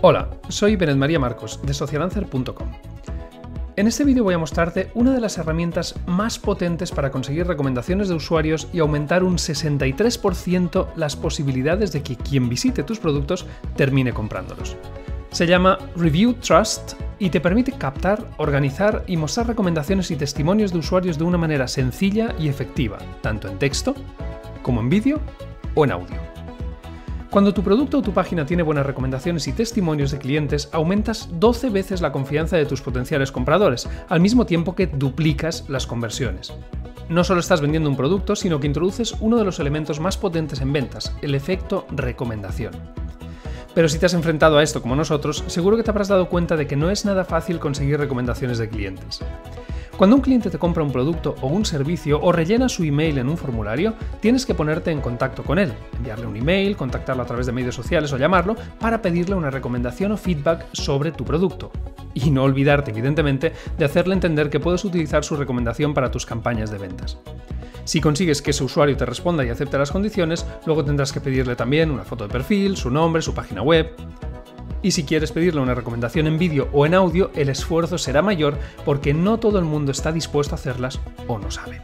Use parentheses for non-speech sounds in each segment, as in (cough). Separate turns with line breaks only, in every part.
Hola, soy Benet María Marcos de socialancer.com. En este vídeo voy a mostrarte una de las herramientas más potentes para conseguir recomendaciones de usuarios y aumentar un 63% las posibilidades de que quien visite tus productos termine comprándolos. Se llama Review Trust y te permite captar, organizar y mostrar recomendaciones y testimonios de usuarios de una manera sencilla y efectiva, tanto en texto como en vídeo o en audio. Cuando tu producto o tu página tiene buenas recomendaciones y testimonios de clientes, aumentas 12 veces la confianza de tus potenciales compradores, al mismo tiempo que duplicas las conversiones. No solo estás vendiendo un producto, sino que introduces uno de los elementos más potentes en ventas, el efecto recomendación. Pero si te has enfrentado a esto como nosotros, seguro que te habrás dado cuenta de que no es nada fácil conseguir recomendaciones de clientes. Cuando un cliente te compra un producto o un servicio o rellena su email en un formulario, tienes que ponerte en contacto con él, enviarle un email, contactarlo a través de medios sociales o llamarlo para pedirle una recomendación o feedback sobre tu producto. Y no olvidarte, evidentemente, de hacerle entender que puedes utilizar su recomendación para tus campañas de ventas. Si consigues que ese usuario te responda y acepte las condiciones, luego tendrás que pedirle también una foto de perfil, su nombre, su página web y si quieres pedirle una recomendación en vídeo o en audio, el esfuerzo será mayor porque no todo el mundo está dispuesto a hacerlas o no sabe.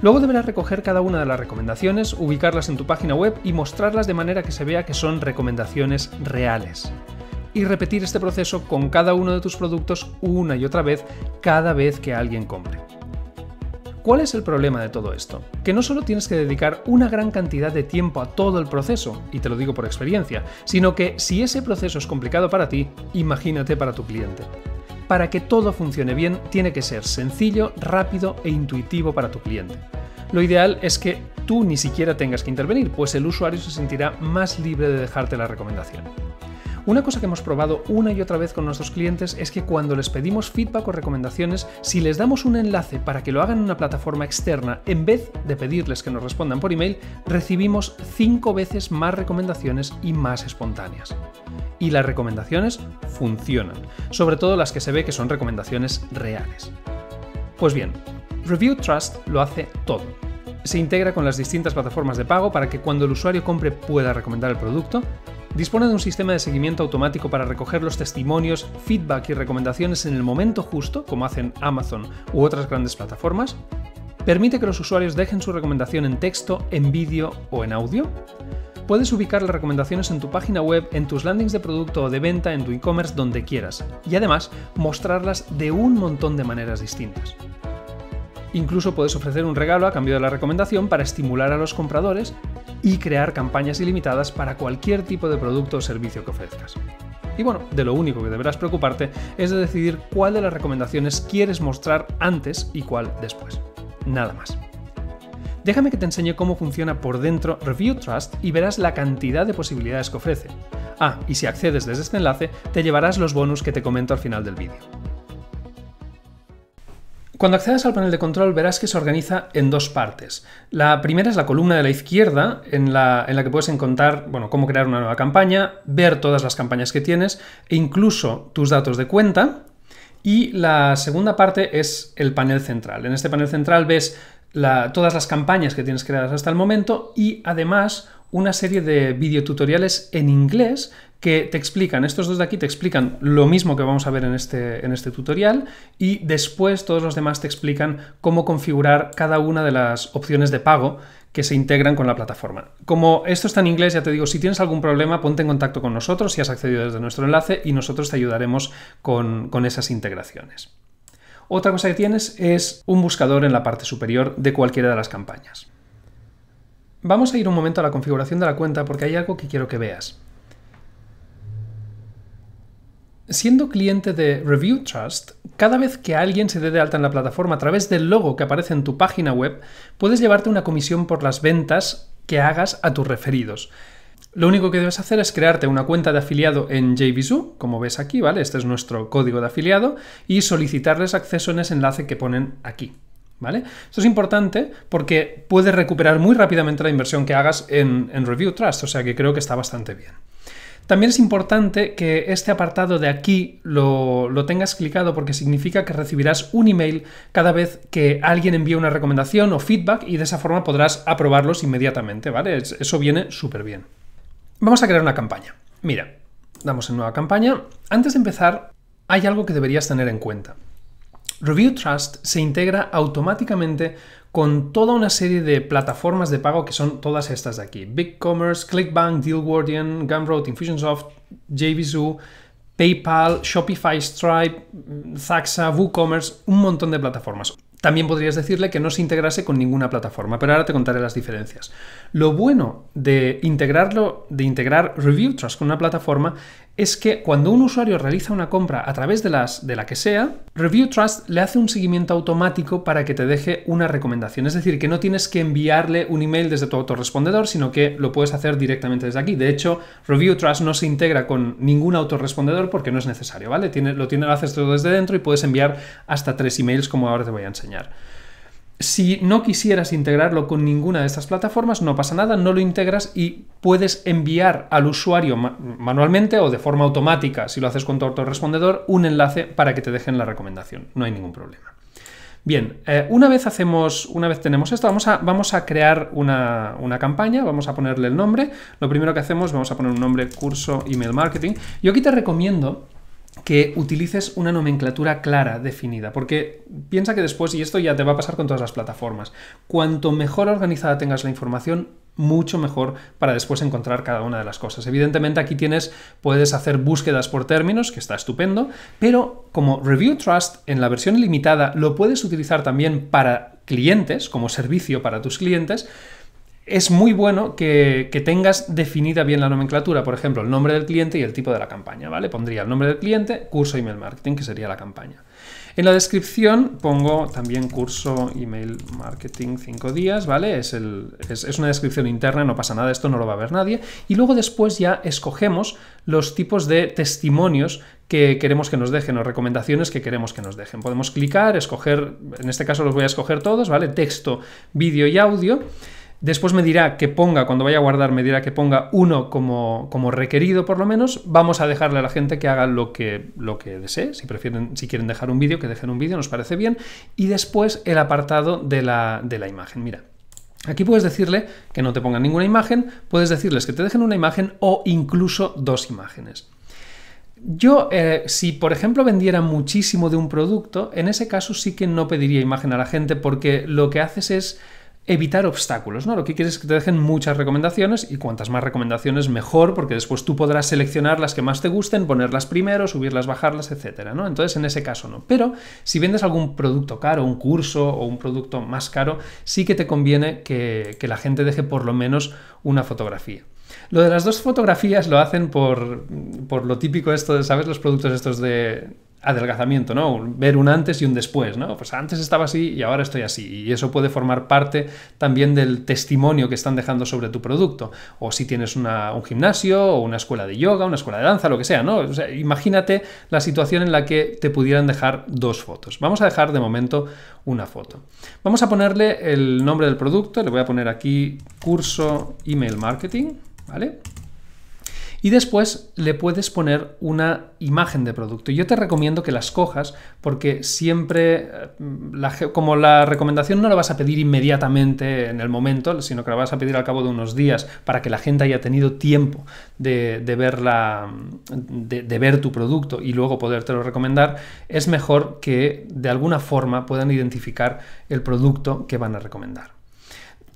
Luego deberás recoger cada una de las recomendaciones, ubicarlas en tu página web y mostrarlas de manera que se vea que son recomendaciones reales. Y repetir este proceso con cada uno de tus productos una y otra vez cada vez que alguien compre. ¿Cuál es el problema de todo esto? Que no solo tienes que dedicar una gran cantidad de tiempo a todo el proceso, y te lo digo por experiencia, sino que si ese proceso es complicado para ti, imagínate para tu cliente. Para que todo funcione bien, tiene que ser sencillo, rápido e intuitivo para tu cliente. Lo ideal es que tú ni siquiera tengas que intervenir, pues el usuario se sentirá más libre de dejarte la recomendación. Una cosa que hemos probado una y otra vez con nuestros clientes es que cuando les pedimos feedback o recomendaciones, si les damos un enlace para que lo hagan en una plataforma externa, en vez de pedirles que nos respondan por email, recibimos 5 veces más recomendaciones y más espontáneas. Y las recomendaciones funcionan, sobre todo las que se ve que son recomendaciones reales. Pues bien, Review Trust lo hace todo. Se integra con las distintas plataformas de pago para que cuando el usuario compre pueda recomendar el producto, dispone de un sistema de seguimiento automático para recoger los testimonios, feedback y recomendaciones en el momento justo, como hacen Amazon u otras grandes plataformas, permite que los usuarios dejen su recomendación en texto, en vídeo o en audio, puedes ubicar las recomendaciones en tu página web, en tus landings de producto o de venta, en tu e-commerce, donde quieras, y además mostrarlas de un montón de maneras distintas. Incluso puedes ofrecer un regalo a cambio de la recomendación para estimular a los compradores y crear campañas ilimitadas para cualquier tipo de producto o servicio que ofrezcas. Y bueno, de lo único que deberás preocuparte es de decidir cuál de las recomendaciones quieres mostrar antes y cuál después. Nada más. Déjame que te enseñe cómo funciona por dentro Review Trust y verás la cantidad de posibilidades que ofrece. Ah, y si accedes desde este enlace, te llevarás los bonus que te comento al final del vídeo. Cuando accedas al panel de control verás que se organiza en dos partes. La primera es la columna de la izquierda, en la, que puedes encontrar bueno, cómo crear una nueva campaña, ver todas las campañas que tienes e incluso tus datos de cuenta. Y la segunda parte es el panel central. En este panel central ves todas las campañas que tienes creadas hasta el momento y además una serie de videotutoriales en inglés que te explican, estos dos de aquí te explican lo mismo que vamos a ver en este, en este tutorial y después todos los demás te explican cómo configurar cada una de las opciones de pago que se integran con la plataforma. Como esto está en inglés, ya te digo, si tienes algún problema, ponte en contacto con nosotros si has accedido desde nuestro enlace y nosotros te ayudaremos con esas integraciones. Otra cosa que tienes es un buscador en la parte superior de cualquiera de las campañas. Vamos a ir un momento a la configuración de la cuenta porque hay algo que quiero que veas. Siendo cliente de Review Trust, cada vez que alguien se dé de alta en la plataforma a través del logo que aparece en tu página web, puedes llevarte una comisión por las ventas que hagas a tus referidos. Lo único que debes hacer es crearte una cuenta de afiliado en JVZoo, como ves aquí, ¿vale? Este es nuestro código de afiliado, y solicitarles acceso en ese enlace que ponen aquí. Esto es importante porque puedes recuperar muy rápidamente la inversión que hagas en, Review Trust, o sea que creo que está bastante bien. También es importante que este apartado de aquí lo, lo, tengas clicado porque significa que recibirás un email cada vez que alguien envíe una recomendación o feedback y de esa forma podrás aprobarlos inmediatamente, ¿vale? Eso viene súper bien. Vamos a crear una campaña. Mira, damos en nueva campaña. Antes de empezar, hay algo que deberías tener en cuenta. ReviewTrust Trust se integra automáticamente con toda una serie de plataformas de pago que son todas estas de aquí. BigCommerce, ClickBank, DealGuardian, Gumroad, Infusionsoft, JVZoo, PayPal, Shopify, Stripe, Zaxa, WooCommerce, un montón de plataformas. También podrías decirle que no se integrase con ninguna plataforma, pero ahora te contaré las diferencias. Lo bueno de integrarlo, de integrar Review Trust con una plataforma, es que cuando un usuario realiza una compra a través de, las, de la que sea, Review Trust le hace un seguimiento automático para que te deje una recomendación. Es decir, que no tienes que enviarle un email desde tu autorrespondedor, sino que lo puedes hacer directamente desde aquí. De hecho, Review Trust no se integra con ningún autorrespondedor porque no es necesario, ¿vale? lo, tiene, lo haces todo desde dentro y puedes enviar hasta tres emails como ahora te voy a enseñar. Si no quisieras integrarlo con ninguna de estas plataformas, no pasa nada, no lo integras y puedes enviar al usuario manualmente o de forma automática, si lo haces con tu autorrespondedor, un enlace para que te dejen la recomendación. No hay ningún problema. Bien, eh, una vez hacemos, una vez tenemos esto, vamos a, vamos a crear una, una, campaña, vamos a ponerle el nombre. Lo primero que hacemos, vamos a poner un nombre curso email marketing. Yo aquí te recomiendo que utilices una nomenclatura clara, definida, porque piensa que después, y esto ya te va a pasar con todas las plataformas, cuanto mejor organizada tengas la información, mucho mejor para después encontrar cada una de las cosas. Evidentemente aquí tienes, puedes hacer búsquedas por términos, que está estupendo, pero como Review Trust en la versión limitada lo puedes utilizar también para clientes, como servicio para tus clientes, es muy bueno que, tengas definida bien la nomenclatura, por ejemplo, el nombre del cliente y el tipo de la campaña, ¿vale? Pondría el nombre del cliente, curso email marketing, que sería la campaña. En la descripción pongo también curso email marketing 5 días, ¿vale? Es, es, una descripción interna, no pasa nada, esto no lo va a ver nadie. Y luego después ya escogemos los tipos de testimonios que queremos que nos dejen o recomendaciones que queremos que nos dejen. Podemos clicar, escoger, en este caso los voy a escoger todos, ¿vale? Texto, vídeo y audio. Después me dirá que ponga, cuando vaya a guardar, me dirá que ponga uno como, como requerido por lo menos. Vamos a dejarle a la gente que haga lo que, lo que desee. Si, prefieren, si quieren dejar un vídeo, que dejen un vídeo, nos parece bien. Y después el apartado de la, de la imagen. Mira, Aquí puedes decirle que no te pongan ninguna imagen, puedes decirles que te dejen una imagen o incluso dos imágenes. Yo, eh, si por ejemplo vendiera muchísimo de un producto, en ese caso sí que no pediría imagen a la gente porque lo que haces es evitar obstáculos, ¿no? Lo que quieres es que te dejen muchas recomendaciones y cuantas más recomendaciones mejor, porque después tú podrás seleccionar las que más te gusten, ponerlas primero, subirlas, bajarlas, etcétera, ¿no? Entonces, en ese caso no. Pero si vendes algún producto caro, un curso o un producto más caro, sí que te conviene que, que la gente deje por lo menos una fotografía. Lo de las dos fotografías lo hacen por, por lo típico esto de, ¿sabes? Los productos estos de adelgazamiento, ¿no? Ver un antes y un después, ¿no? Pues antes estaba así y ahora estoy así. Y eso puede formar parte también del testimonio que están dejando sobre tu producto. O si tienes un gimnasio o una escuela de yoga, una escuela de danza, lo que sea, ¿no? imagínate la situación en la que te pudieran dejar dos fotos. Vamos a dejar de momento una foto. Vamos a ponerle el nombre del producto. Le voy a poner aquí curso email marketing, ¿vale? Y después le puedes poner una imagen de producto. Yo te recomiendo que las cojas porque siempre, eh, como la recomendación no la vas a pedir inmediatamente en el momento, sino que la vas a pedir al cabo de unos días para que la gente haya tenido tiempo de, de, de ver tu producto y luego podértelo recomendar, es mejor que de alguna forma puedan identificar el producto que van a recomendar.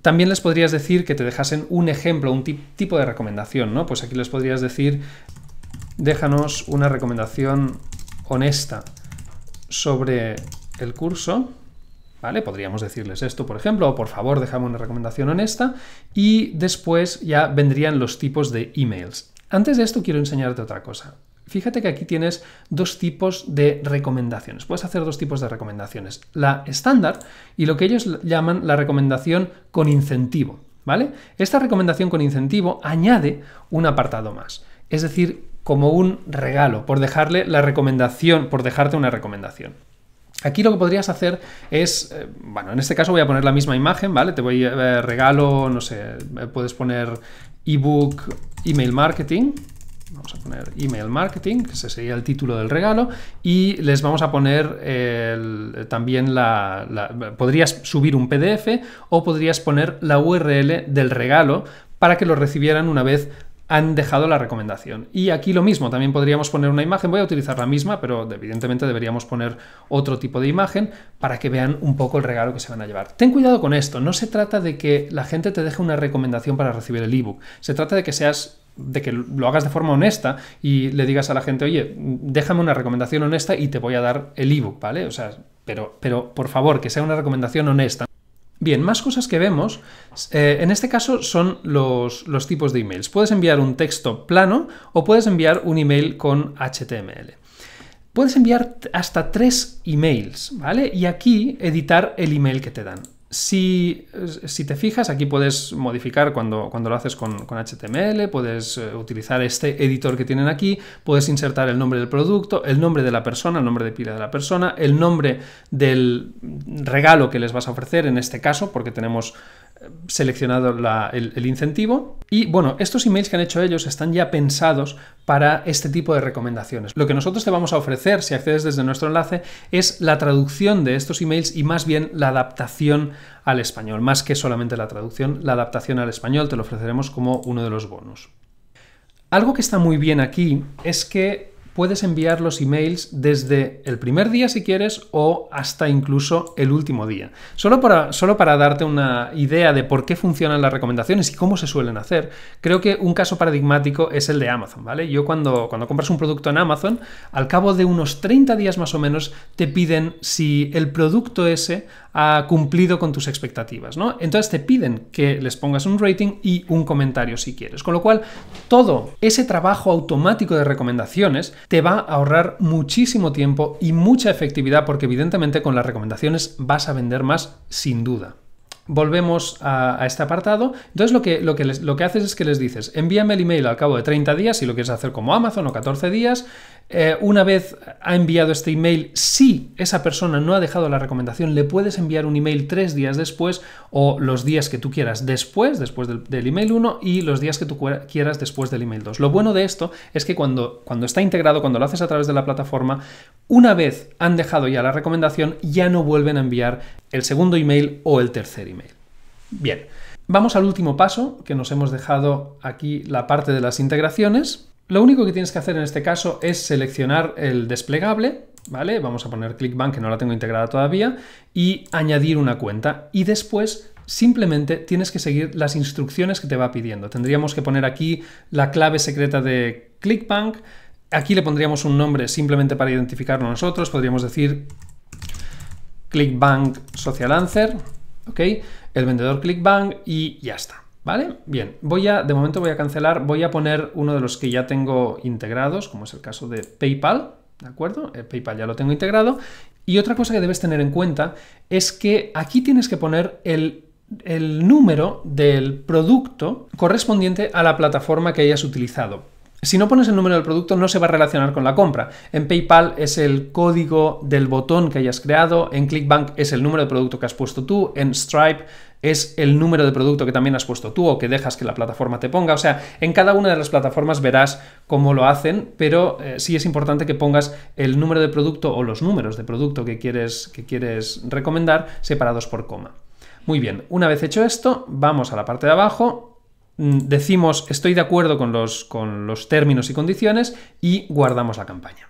También les podrías decir que te dejasen un ejemplo, un tipo de recomendación, ¿no? Pues aquí les podrías decir, déjanos una recomendación honesta sobre el curso, ¿vale? Podríamos decirles esto, por ejemplo, o por favor, déjame una recomendación honesta, y después ya vendrían los tipos de emails. Antes de esto quiero enseñarte otra cosa. Fíjate que aquí tienes dos tipos de recomendaciones. Puedes hacer dos tipos de recomendaciones. La estándar y lo que ellos llaman la recomendación con incentivo. ¿Vale? Esta recomendación con incentivo añade un apartado más. Es decir, como un regalo, por dejarle la recomendación, por dejarte una recomendación. Aquí lo que podrías hacer es, eh, bueno, en este caso voy a poner la misma imagen, ¿vale? Te voy a eh, regalo, no sé, eh, puedes poner ebook, email marketing, vamos a poner email marketing, que ese sería el título del regalo, y les vamos a poner eh, también la, podrías subir un PDF o podrías poner la URL del regalo para que lo recibieran una vez han dejado la recomendación. Y aquí lo mismo, también podríamos poner una imagen, voy a utilizar la misma, pero evidentemente deberíamos poner otro tipo de imagen para que vean un poco el regalo que se van a llevar. Ten cuidado con esto, no se trata de que la gente te deje una recomendación para recibir el ebook, se trata de que seas de que lo hagas de forma honesta y le digas a la gente, oye, déjame una recomendación honesta y te voy a dar el ebook, ¿vale? O sea, pero, pero por favor, que sea una recomendación honesta. Bien, más cosas que vemos, eh, en este caso son los, los tipos de emails. Puedes enviar un texto plano o puedes enviar un email con HTML. Puedes enviar hasta tres emails, ¿vale? Y aquí editar el email que te dan. Si, si, te fijas, aquí puedes modificar cuando, cuando lo haces con, con, HTML, puedes eh, utilizar este editor que tienen aquí, puedes insertar el nombre del producto, el nombre de la persona, el nombre de pila de la persona, el nombre del regalo que les vas a ofrecer, en este caso, porque tenemos seleccionado el, incentivo. Y bueno, estos emails que han hecho ellos están ya pensados para este tipo de recomendaciones. Lo que nosotros te vamos a ofrecer, si accedes desde nuestro enlace, es la traducción de estos emails y más bien la adaptación al español. Más que solamente la traducción, la adaptación al español te lo ofreceremos como uno de los bonos Algo que está muy bien aquí es que puedes enviar los emails desde el primer día si quieres o hasta incluso el último día. Solo para, solo para darte una idea de por qué funcionan las recomendaciones y cómo se suelen hacer, creo que un caso paradigmático es el de Amazon, ¿vale? Yo cuando, cuando compras un producto en Amazon, al cabo de unos 30 días más o menos, te piden si el producto ese ha cumplido con tus expectativas, ¿no? Entonces te piden que les pongas un rating y un comentario si quieres. Con lo cual, todo ese trabajo automático de recomendaciones te va a ahorrar muchísimo tiempo y mucha efectividad porque evidentemente con las recomendaciones vas a vender más sin duda volvemos a, este apartado. Entonces lo que, lo, que lo que haces es que les dices, envíame el email al cabo de 30 días, si lo quieres hacer como Amazon o 14 días, eh, una vez ha enviado este email, si esa persona no ha dejado la recomendación, le puedes enviar un email tres días después o los días que tú quieras después, después del, email 1 y los días que tú quieras después del email 2. Lo bueno de esto es que cuando, cuando está integrado, cuando lo haces a través de la plataforma, una vez han dejado ya la recomendación, ya no vuelven a enviar el segundo email o el tercer email. Bien, vamos al último paso que nos hemos dejado aquí la parte de las integraciones. Lo único que tienes que hacer en este caso es seleccionar el desplegable, ¿vale? Vamos a poner ClickBank, que no la tengo integrada todavía, y añadir una cuenta. Y después simplemente tienes que seguir las instrucciones que te va pidiendo. Tendríamos que poner aquí la clave secreta de ClickBank. Aquí le pondríamos un nombre simplemente para identificarlo nosotros. Podríamos decir ClickBank Social Answer, ¿ok? El vendedor ClickBank y ya está. ¿Vale? Bien, voy a, de momento voy a cancelar, voy a poner uno de los que ya tengo integrados, como es el caso de PayPal, ¿de acuerdo? Eh, PayPal ya lo tengo integrado. Y otra cosa que debes tener en cuenta es que aquí tienes que poner el el número del producto correspondiente a la plataforma que hayas utilizado. Si no pones el número del producto no se va a relacionar con la compra. En PayPal es el código del botón que hayas creado, en ClickBank es el número de producto que has puesto tú, en Stripe es el número de producto que también has puesto tú o que dejas que la plataforma te ponga. O sea, en cada una de las plataformas verás cómo lo hacen, pero eh, sí es importante que pongas el número de producto o los números de producto que quieres, que quieres recomendar separados por coma. Muy bien, una vez hecho esto, vamos a la parte de abajo, mm, decimos estoy de acuerdo con los, con los términos y condiciones y guardamos la campaña.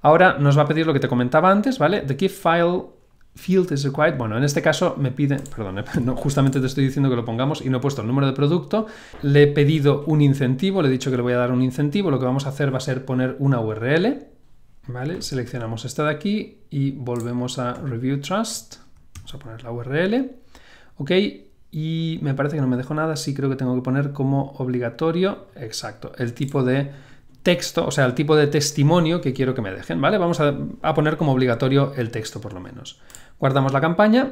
Ahora nos va a pedir lo que te comentaba antes, ¿vale? The Keep File field is required. Bueno, en este caso me piden, perdón, (laughs) no, justamente te estoy diciendo que lo pongamos y no he puesto el número de producto. Le he pedido un incentivo, le he dicho que le voy a dar un incentivo. Lo que vamos a hacer va a ser poner una URL. ¿Vale? Seleccionamos esta de aquí y volvemos a Review Trust. Vamos a poner la URL. Ok, y me parece que no me dejo nada. Sí creo que tengo que poner como obligatorio, exacto, el tipo de texto, o sea, el tipo de testimonio que quiero que me dejen, ¿vale? Vamos a poner como obligatorio el texto por lo menos. Guardamos la campaña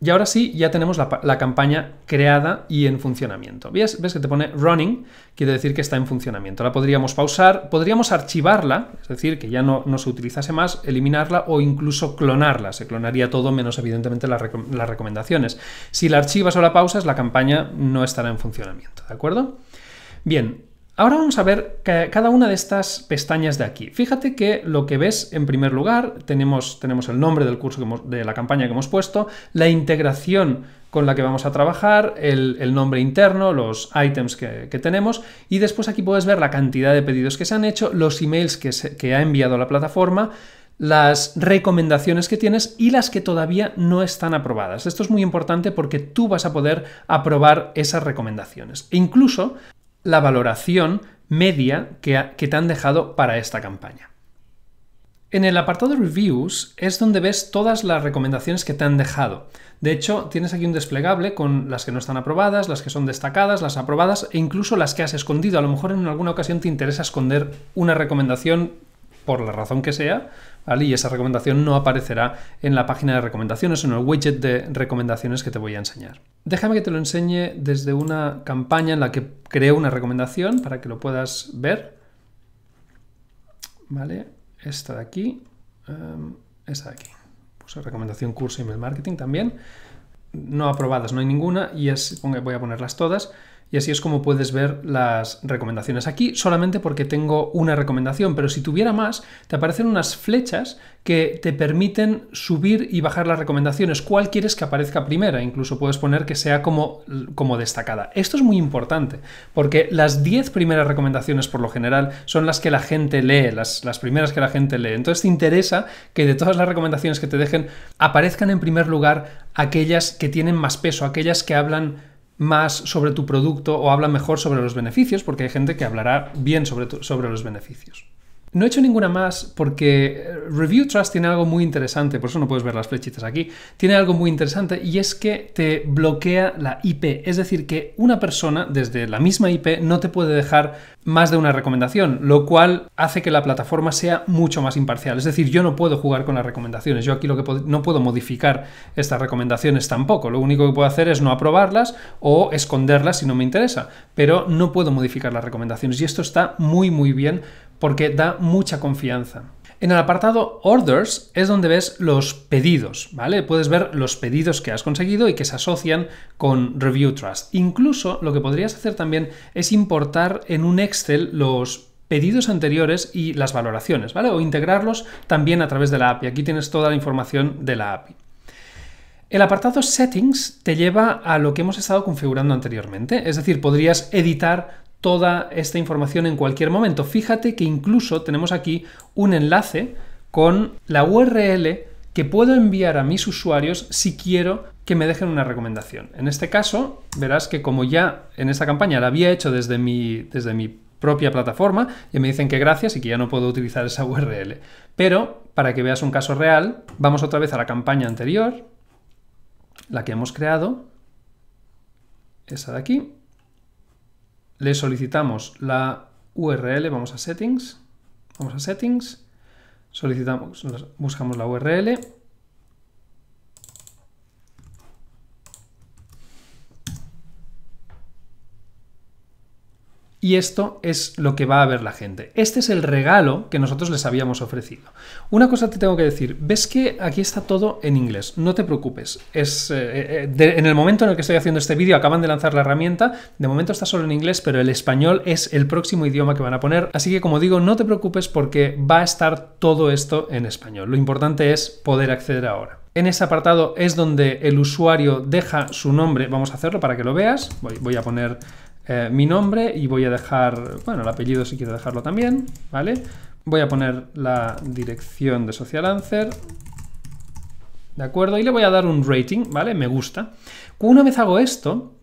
y ahora sí, ya tenemos la, campaña creada y en funcionamiento. ¿Ves? ¿Ves que te pone running? Quiere decir que está en funcionamiento. La podríamos pausar, podríamos archivarla, es decir, que ya no, no se utilizase más, eliminarla o incluso clonarla. Se clonaría todo menos, evidentemente, las recomendaciones. Si la archivas o la pausas, la campaña no estará en funcionamiento. ¿De acuerdo? Bien, Ahora vamos a ver cada una de estas pestañas de aquí. Fíjate que lo que ves en primer lugar, tenemos, tenemos el nombre del curso de la campaña que hemos puesto, la integración con la que vamos a trabajar, el, nombre interno, los items que, tenemos y después aquí puedes ver la cantidad de pedidos que se han hecho, los emails que, que ha enviado la plataforma, las recomendaciones que tienes y las que todavía no están aprobadas. Esto es muy importante porque tú vas a poder aprobar esas recomendaciones. E incluso la valoración media que, te han dejado para esta campaña. En el apartado Reviews es donde ves todas las recomendaciones que te han dejado. De hecho, tienes aquí un desplegable con las que no están aprobadas, las que son destacadas, las aprobadas e incluso las que has escondido. A lo mejor en alguna ocasión te interesa esconder una recomendación por la razón que sea, ¿vale? Y esa recomendación no aparecerá en la página de recomendaciones en el widget de recomendaciones que te voy a enseñar. Déjame que te lo enseñe desde una campaña en la que creo una recomendación para que lo puedas ver. ¿Vale? Esta de aquí, em, esa esta de aquí. Puse recomendación curso email marketing también. No aprobadas, no hay ninguna y es, voy a ponerlas todas. Y así es como puedes ver las recomendaciones. Aquí solamente porque tengo una recomendación, pero si tuviera más, te aparecen unas flechas que te permiten subir y bajar las recomendaciones. ¿Cuál quieres que aparezca primera? Incluso puedes poner que sea como, como destacada. Esto es muy importante, porque las 10 primeras recomendaciones por lo general son las que la gente lee, las, las primeras que la gente lee. Entonces te interesa que de todas las recomendaciones que te dejen aparezcan en primer lugar aquellas que tienen más peso, aquellas que hablan más sobre tu producto o habla mejor sobre los beneficios, porque hay gente que hablará bien sobre, sobre los beneficios. No he hecho ninguna más porque eh, Review Trust tiene algo muy interesante, por eso no puedes ver las flechitas aquí. Tiene algo muy interesante y es que te bloquea la IP, es decir, que una persona desde la misma IP no te puede dejar más de una recomendación, lo cual hace que la plataforma sea mucho más imparcial. Es decir, yo no puedo jugar con las recomendaciones, yo aquí lo que no puedo modificar estas recomendaciones tampoco. Lo único que puedo hacer es no aprobarlas o esconderlas si no me interesa, pero no puedo modificar las recomendaciones y esto está muy muy bien porque da mucha confianza. En el apartado Orders es donde ves los pedidos, ¿vale? Puedes ver los pedidos que has conseguido y que se asocian con Review Trust. Incluso lo que podrías hacer también es importar en un Excel los pedidos anteriores y las valoraciones, ¿vale? O integrarlos también a través de la API. Aquí tienes toda la información de la API. El apartado Settings te lleva a lo que hemos estado configurando anteriormente, es decir, podrías editar toda esta información en cualquier momento. Fíjate que incluso tenemos aquí un enlace con la URL que puedo enviar a mis usuarios si quiero que me dejen una recomendación. En este caso, verás que como ya en esta campaña la había hecho desde mi, desde mi propia plataforma, ya me dicen que gracias y que ya no puedo utilizar esa URL. Pero para que veas un caso real, vamos otra vez a la campaña anterior, la que hemos creado, esa de aquí, le solicitamos la URL, vamos a settings, vamos a settings, solicitamos, buscamos la URL y esto es lo que va a ver la gente. Este es el regalo que nosotros les habíamos ofrecido. Una cosa te tengo que decir, ves que aquí está todo en inglés, no te preocupes. Es, eh, eh, en el momento en el que estoy haciendo este vídeo acaban de lanzar la herramienta, de momento está solo en inglés, pero el español es el próximo idioma que van a poner, así que como digo, no te preocupes porque va a estar todo esto en español. Lo importante es poder acceder ahora. En ese apartado es donde el usuario deja su nombre. Vamos a hacerlo para que lo veas. voy a poner eh, mi nombre y voy a dejar, bueno, el apellido si quiero dejarlo también, ¿vale? Voy a poner la dirección de Social ¿de acuerdo? Y le voy a dar un rating, ¿vale? Me gusta. Una vez hago esto,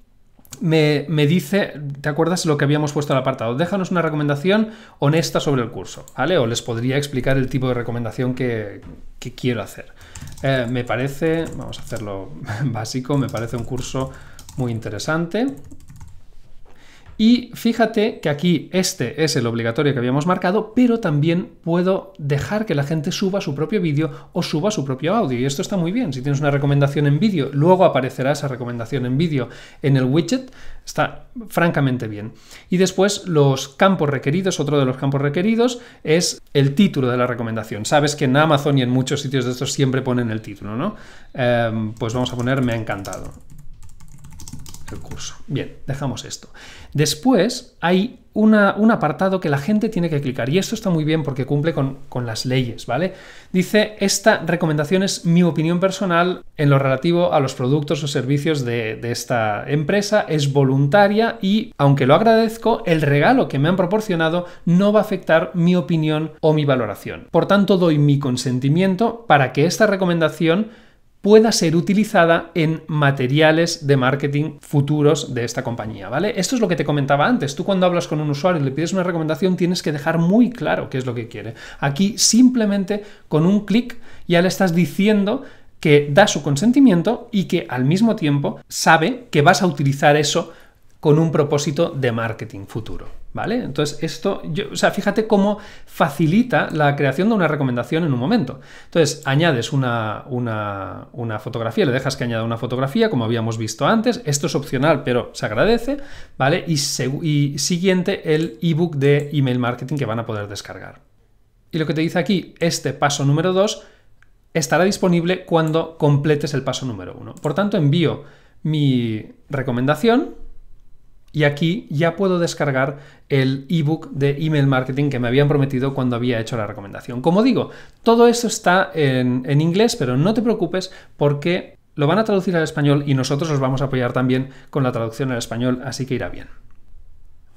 me, dice, ¿te acuerdas lo que habíamos puesto al apartado? Déjanos una recomendación honesta sobre el curso, ¿vale? O les podría explicar el tipo de recomendación que, quiero hacer. Eh, me parece, vamos a hacerlo (laughs) básico, me parece un curso muy interesante, y fíjate que aquí este es el obligatorio que habíamos marcado, pero también puedo dejar que la gente suba su propio vídeo o suba su propio audio. Y esto está muy bien. Si tienes una recomendación en vídeo, luego aparecerá esa recomendación en vídeo en el widget. Está francamente bien. Y después los campos requeridos, otro de los campos requeridos es el título de la recomendación. Sabes que en Amazon y en muchos sitios de estos siempre ponen el título, ¿no? Eh, pues vamos a poner me ha encantado curso. Bien, dejamos esto. Después hay un apartado que la gente tiene que clicar y esto está muy bien porque cumple con, las leyes, ¿vale? Dice, esta recomendación es mi opinión personal en lo relativo a los productos o servicios de, de esta empresa, es voluntaria y, aunque lo agradezco, el regalo que me han proporcionado no va a afectar mi opinión o mi valoración. Por tanto, doy mi consentimiento para que esta recomendación pueda ser utilizada en materiales de marketing futuros de esta compañía, ¿vale? Esto es lo que te comentaba antes. Tú cuando hablas con un usuario y le pides una recomendación tienes que dejar muy claro qué es lo que quiere. Aquí simplemente con un clic ya le estás diciendo que da su consentimiento y que al mismo tiempo sabe que vas a utilizar eso con un propósito de marketing futuro. ¿Vale? Entonces, esto, yo, o sea, fíjate cómo facilita la creación de una recomendación en un momento. Entonces, añades una, fotografía, le dejas que añada una fotografía, como habíamos visto antes. Esto es opcional, pero se agradece, ¿vale? Y, y siguiente, el ebook de email marketing que van a poder descargar. Y lo que te dice aquí, este paso número 2 estará disponible cuando completes el paso número 1. Por tanto, envío mi recomendación y aquí ya puedo descargar el ebook de email marketing que me habían prometido cuando había hecho la recomendación. Como digo, todo esto está en, inglés, pero no te preocupes porque lo van a traducir al español y nosotros los vamos a apoyar también con la traducción al español, así que irá bien.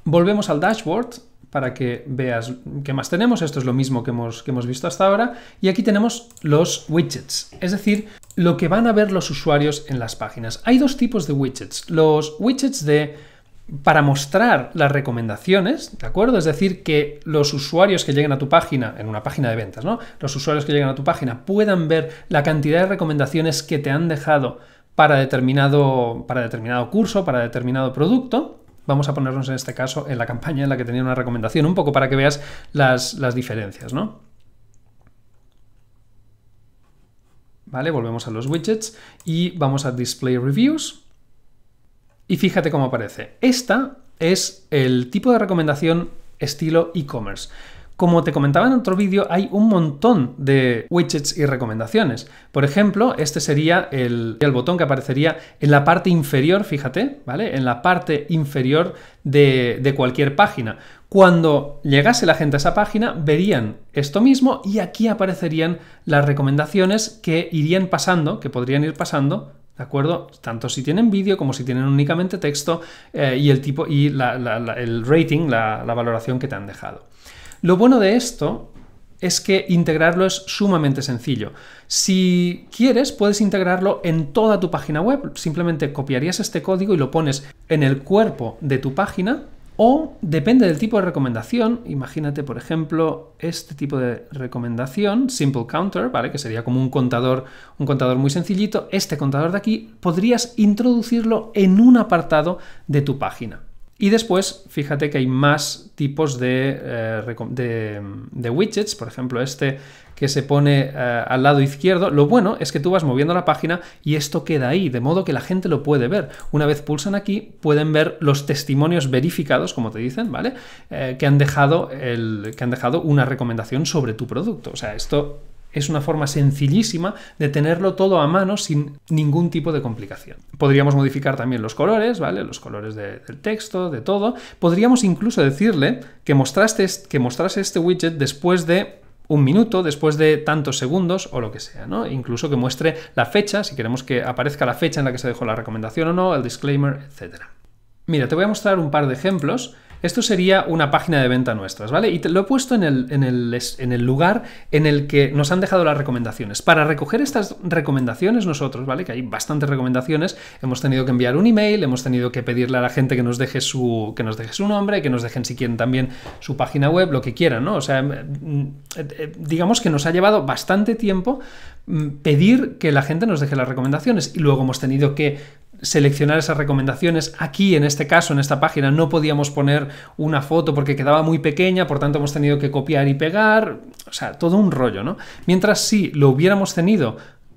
Volvemos al dashboard para que veas qué más tenemos. Esto es lo mismo que hemos, que hemos visto hasta ahora. Y aquí tenemos los widgets, es decir, lo que van a ver los usuarios en las páginas. Hay dos tipos de widgets. Los widgets de para mostrar las recomendaciones, ¿de acuerdo? Es decir, que los usuarios que lleguen a tu página, en una página de ventas, ¿no? Los usuarios que lleguen a tu página puedan ver la cantidad de recomendaciones que te han dejado para determinado, para determinado curso, para determinado producto. Vamos a ponernos en este caso en la campaña en la que tenía una recomendación, un poco para que veas las, las diferencias, ¿no? Vale, volvemos a los widgets y vamos a Display Reviews. Y fíjate cómo aparece. Esta es el tipo de recomendación estilo e-commerce. Como te comentaba en otro vídeo, hay un montón de widgets y recomendaciones. Por ejemplo, este sería el, botón que aparecería en la parte inferior, fíjate, ¿vale? En la parte inferior de cualquier página. Cuando llegase la gente a esa página, verían esto mismo y aquí aparecerían las recomendaciones que irían pasando, que podrían ir pasando ¿De acuerdo? Tanto si tienen vídeo como si tienen únicamente texto eh, y el tipo y el rating, la, valoración que te han dejado. Lo bueno de esto es que integrarlo es sumamente sencillo. Si quieres, puedes integrarlo en toda tu página web. Simplemente copiarías este código y lo pones en el cuerpo de tu página o depende del tipo de recomendación. Imagínate, por ejemplo, este tipo de recomendación, simple counter, ¿vale? Que sería como un contador, un contador muy sencillito. Este contador de aquí podrías introducirlo en un apartado de tu página. Y después, fíjate que hay más tipos eh, de, de, widgets, por ejemplo, este que se pone eh, al lado izquierdo. Lo bueno es que tú vas moviendo la página y esto queda ahí, de modo que la gente lo puede ver. Una vez pulsan aquí, pueden ver los testimonios verificados, como te dicen, ¿vale? Eh, que, han dejado el, que han dejado una recomendación sobre tu producto. O sea, esto es una forma sencillísima de tenerlo todo a mano sin ningún tipo de complicación. Podríamos modificar también los colores, ¿vale? Los colores del texto, de todo. Podríamos incluso decirle que, mostraste, que mostrase este widget después de un minuto, después de tantos segundos o lo que sea, ¿no? Incluso que muestre la fecha, si queremos que aparezca la fecha en la que se dejó la recomendación o no, el disclaimer, etc. Mira, te voy a mostrar un par de ejemplos esto sería una página de venta nuestras, ¿vale? Y te lo he puesto en el, lugar en el que nos han dejado las recomendaciones. Para recoger estas recomendaciones nosotros, ¿vale? Que hay bastantes recomendaciones, hemos tenido que enviar un email, hemos tenido que pedirle a la gente que nos deje su, que nos deje su nombre, que nos dejen si quieren también su página web, lo que quieran, ¿no? O sea, em, em, eh, digamos que nos ha llevado bastante tiempo mm, pedir que la gente nos deje las recomendaciones y luego hemos tenido que seleccionar esas recomendaciones. Aquí, en este caso, en esta página, no podíamos poner una foto porque quedaba muy pequeña, por tanto hemos tenido que copiar y pegar, o sea, todo un rollo, ¿no? Mientras si lo hubiéramos tenido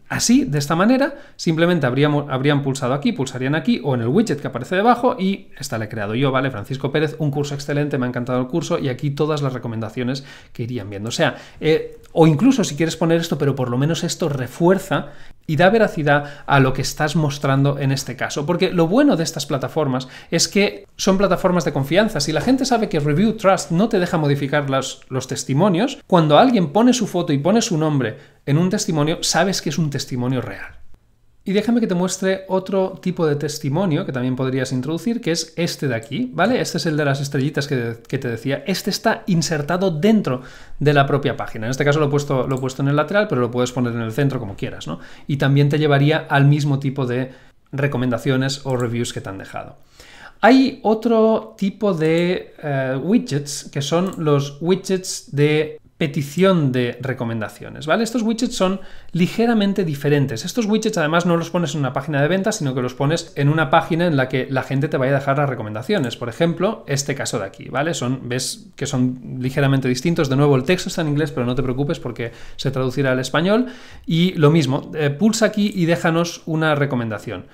así, de esta manera, simplemente habríamos, habrían pulsado aquí, pulsarían aquí o en el widget que aparece debajo y esta le he creado yo, ¿vale? Francisco Pérez, un curso excelente, me ha encantado el curso y aquí todas las recomendaciones que irían viendo. O sea, eh, o incluso si quieres poner esto, pero por lo menos esto refuerza y da veracidad a lo que estás mostrando en este caso. Porque lo bueno de estas plataformas es que son plataformas de confianza. Si la gente sabe que Review Trust no te deja modificar los testimonios, cuando alguien pone su foto y pone su nombre en un testimonio, sabes que es un testimonio real. Y déjame que te muestre otro tipo de testimonio que también podrías introducir, que es este de aquí, ¿vale? Este es el de las estrellitas que, te decía. Este está insertado dentro de la propia página. En este caso lo he, puesto, en el lateral, pero lo puedes poner en el centro como quieras, ¿no? Y también te llevaría al mismo tipo de recomendaciones o reviews que te han dejado. Hay otro tipo de eh, widgets que son los widgets de petición de recomendaciones, ¿vale? Estos widgets son ligeramente diferentes. Estos widgets además no los pones en una página de venta, sino que los pones en una página en la que la gente te vaya a dejar las recomendaciones. Por ejemplo, este caso de aquí, ¿vale? Son, ves que son ligeramente distintos. De nuevo, el texto está en inglés, pero no te preocupes porque se traducirá al español. Y lo mismo, eh, pulsa aquí y déjanos una recomendación.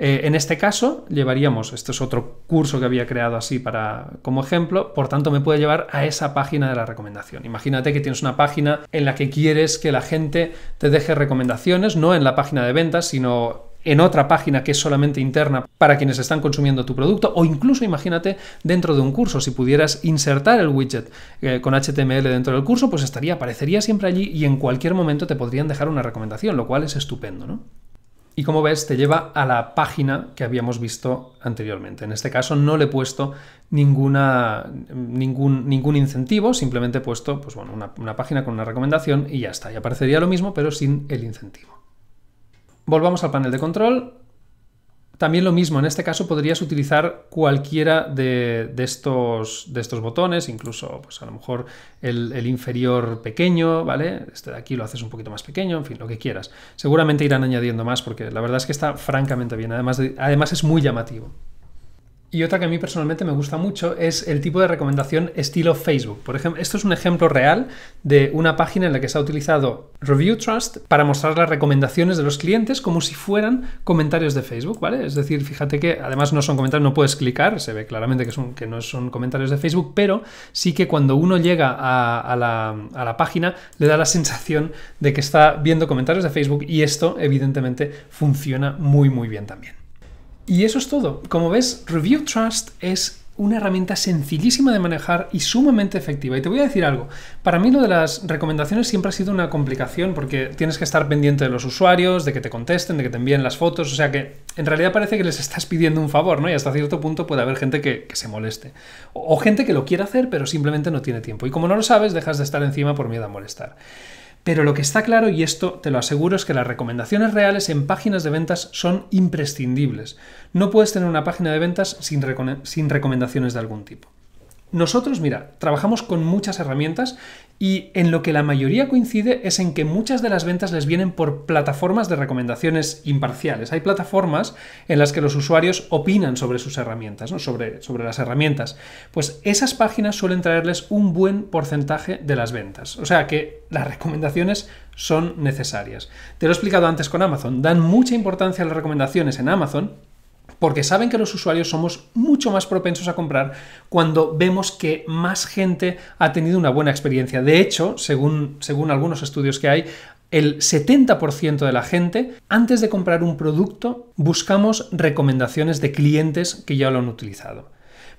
Eh, en este caso, llevaríamos, este es otro curso que había creado así para, como ejemplo, por tanto me puede llevar a esa página de la recomendación. Imagínate que tienes una página en la que quieres que la gente te deje recomendaciones, no en la página de ventas, sino en otra página que es solamente interna para quienes están consumiendo tu producto o incluso imagínate dentro de un curso si pudieras insertar el widget eh, con HTML dentro del curso pues estaría aparecería siempre allí y en cualquier momento te podrían dejar una recomendación lo cual es estupendo ¿no? Y como ves, te lleva a la página que habíamos visto anteriormente. En este caso no le he puesto ninguna, ningún, ningún incentivo, simplemente he puesto pues bueno, una, una página con una recomendación y ya está. Y aparecería lo mismo, pero sin el incentivo. Volvamos al panel de control también lo mismo, en este caso podrías utilizar cualquiera de, estos, de estos, botones, incluso pues a lo mejor el, inferior pequeño, ¿vale? Este de aquí lo haces un poquito más pequeño, en fin, lo que quieras. Seguramente irán añadiendo más porque la verdad es que está francamente bien, además, además es muy llamativo. Y otra que a mí personalmente me gusta mucho es el tipo de recomendación estilo Facebook. Por ejemplo, esto es un ejemplo real de una página en la que se ha utilizado Review Trust para mostrar las recomendaciones de los clientes como si fueran comentarios de Facebook, ¿vale? Es decir, fíjate que además no son comentarios, no puedes clicar, se ve claramente que, no son comentarios de Facebook, pero sí que cuando uno llega a la página le da la sensación de que está viendo comentarios de Facebook y esto evidentemente funciona muy muy bien también. Y eso es todo. Como ves, Review Trust es una herramienta sencillísima de manejar y sumamente efectiva. Y te voy a decir algo, para mí lo de las recomendaciones siempre ha sido una complicación porque tienes que estar pendiente de los usuarios, de que te contesten, de que te envíen las fotos, o sea que en realidad parece que les estás pidiendo un favor, ¿no? Y hasta cierto punto puede haber gente que, se moleste. O, gente que lo quiere hacer pero simplemente no tiene tiempo. Y como no lo sabes, dejas de estar encima por miedo a molestar. Pero lo que está claro, y esto te lo aseguro, es que las recomendaciones reales en páginas de ventas son imprescindibles. No puedes tener una página de ventas sin, sin recomendaciones de algún tipo. Nosotros, mira, trabajamos con muchas herramientas y en lo que la mayoría coincide es en que muchas de las ventas les vienen por plataformas de recomendaciones imparciales. Hay plataformas en las que los usuarios opinan sobre sus herramientas, ¿no? sobre, sobre las herramientas. Pues esas páginas suelen traerles un buen porcentaje de las ventas. O sea que las recomendaciones son necesarias. Te lo he explicado antes con Amazon. Dan mucha importancia a las recomendaciones en Amazon porque saben que los usuarios somos mucho más propensos a comprar cuando vemos que más gente ha tenido una buena experiencia. De hecho, según, según algunos estudios que hay, el 70% de la gente, antes de comprar un producto, buscamos recomendaciones de clientes que ya lo han utilizado.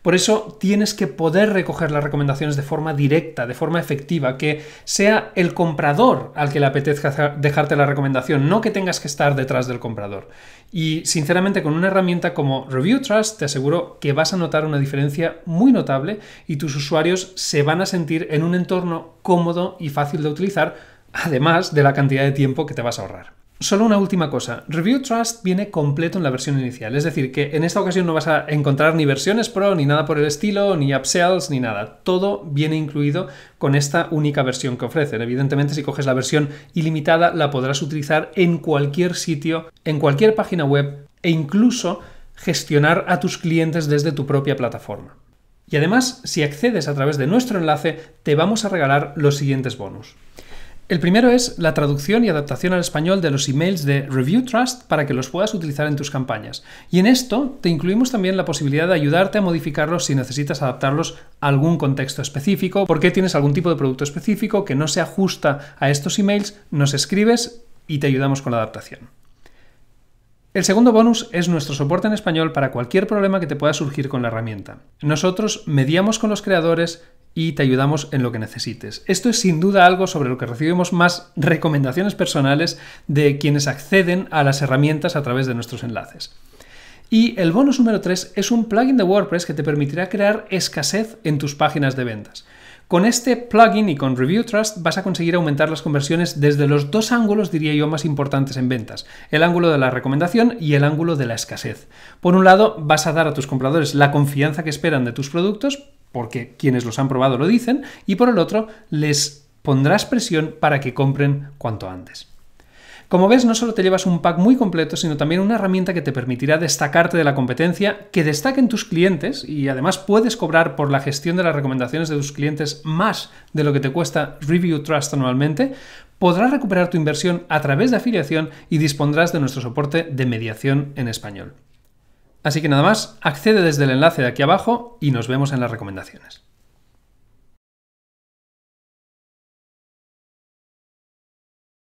Por eso tienes que poder recoger las recomendaciones de forma directa, de forma efectiva, que sea el comprador al que le apetezca dejarte la recomendación, no que tengas que estar detrás del comprador. Y sinceramente con una herramienta como Review Trust te aseguro que vas a notar una diferencia muy notable y tus usuarios se van a sentir en un entorno cómodo y fácil de utilizar, además de la cantidad de tiempo que te vas a ahorrar. Solo una última cosa. Review Trust viene completo en la versión inicial, es decir, que en esta ocasión no vas a encontrar ni versiones pro, ni nada por el estilo, ni upsells, ni nada. Todo viene incluido con esta única versión que ofrecen. Evidentemente, si coges la versión ilimitada, la podrás utilizar en cualquier sitio, en cualquier página web e incluso gestionar a tus clientes desde tu propia plataforma. Y además, si accedes a través de nuestro enlace, te vamos a regalar los siguientes bonus. El primero es la traducción y adaptación al español de los emails de Review Trust para que los puedas utilizar en tus campañas. Y en esto te incluimos también la posibilidad de ayudarte a modificarlos si necesitas adaptarlos a algún contexto específico, porque tienes algún tipo de producto específico que no se ajusta a estos emails, nos escribes y te ayudamos con la adaptación. El segundo bonus es nuestro soporte en español para cualquier problema que te pueda surgir con la herramienta. Nosotros mediamos con los creadores y te ayudamos en lo que necesites. Esto es sin duda algo sobre lo que recibimos más recomendaciones personales de quienes acceden a las herramientas a través de nuestros enlaces. Y el bonus número 3 es un plugin de WordPress que te permitirá crear escasez en tus páginas de ventas. Con este plugin y con Review Trust vas a conseguir aumentar las conversiones desde los dos ángulos, diría yo, más importantes en ventas, el ángulo de la recomendación y el ángulo de la escasez. Por un lado, vas a dar a tus compradores la confianza que esperan de tus productos, porque quienes los han probado lo dicen, y por el otro, les pondrás presión para que compren cuanto antes. Como ves, no solo te llevas un pack muy completo, sino también una herramienta que te permitirá destacarte de la competencia, que destaquen tus clientes y además puedes cobrar por la gestión de las recomendaciones de tus clientes más de lo que te cuesta Review Trust anualmente, podrás recuperar tu inversión a través de afiliación y dispondrás de nuestro soporte de mediación en español. Así que nada más, accede desde el enlace de aquí abajo y nos vemos en las recomendaciones.